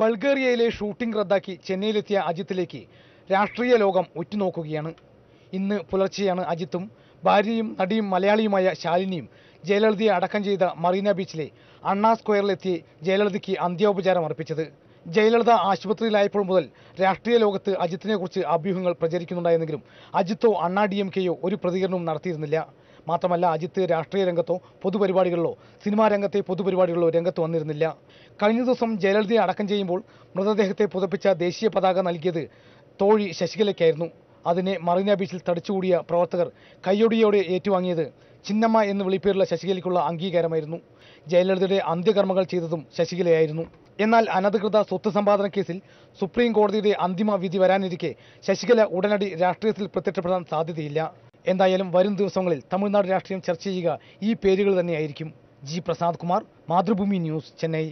ബൾഗേറിയയിലെ shooting റദ്ദാക്കി ചെന്നൈയിലെത്തിയ അജിത്തിലേക്ക് രാഷ്ട്രീയ ലോകം ഉറ്റുനോക്കുകയാണ് ഇന്ന് പുലർച്ചെയാണ് അജിത്തും ഭാര്യയും നടിയും മലയാളിയുമായ ശാലിനിയും ജയലളിതയെ അടക്കം ചെയ്ത മറീന ബീച്ചിലെ അണ്ണാ സ്ക്വയറിലെത്തി ജയലളിതയ്ക്ക് അന്ത്യോപചാരം അർപ്പിച്ചത് ജയലളിത ആശുപത്രിയിലായപ്പോൾ മുതൽ രാഷ്ട്രീയ ലോകത്ത് അജിത്തിനെക്കുറിച്ച് അഭ്യൂഹങ്ങൾ പ്രചരിക്കുന്നുണ്ടായിരുന്നെങ്കിലും അജിത്തോ അണ്ണാ ഡി എം കെയോ ഒരു പ്രതികരണവും നടത്തിയിരുന്നില്ല മാത്രമല്ല അജിത്ത് രാഷ്ട്രീയ രംഗത്തോ പൊതുപരിപാടികളിലോ സിനിമാ രംഗത്തെ പൊതുപരിപാടികളിലോ രംഗത്ത് വന്നിരുന്നില്ല കഴിഞ്ഞ ദിവസം ജയലളിതയെ അടക്കം ചെയ്യുമ്പോൾ മൃതദേഹത്തെ പുതപ്പിച്ച ദേശീയ പതാക നൽകിയത് തോഴി ശശികലയ്ക്കായിരുന്നു അതിനെ മറീന ബീച്ചിൽ തടിച്ചുകൂടിയ പ്രവർത്തകർ കയ്യൊടിയോടെ ഏറ്റുവാങ്ങിയത് ചിന്നമ്മ എന്ന് വിളിപ്പേരുള്ള ശശികലയ്ക്കുള്ള അംഗീകാരമായിരുന്നു ജയലളിതയുടെ അന്ത്യകർമ്മകൾ ചെയ്തതും ശശികലയായിരുന്നു എന്നാൽ അനധികൃത സ്വത്ത് സമ്പാദന കേസിൽ സുപ്രീം കോടതിയുടെ അന്തിമ വിധി വരാനിരിക്കെ ശശികല ഉടനടി രാഷ്ട്രീയത്തിൽ പ്രത്യക്ഷപ്പെടാൻ സാധ്യതയില്ല എന്തായാലും വരും ദിവസങ്ങളിൽ തമിഴ്നാട് രാഷ്ട്രീയം ചർച്ച ചെയ്യുക ഈ പേരുകൾ തന്നെയായിരിക്കും ജി പ്രസാദ് കുമാർ മാതൃഭൂമി ന്യൂസ് ചെന്നൈ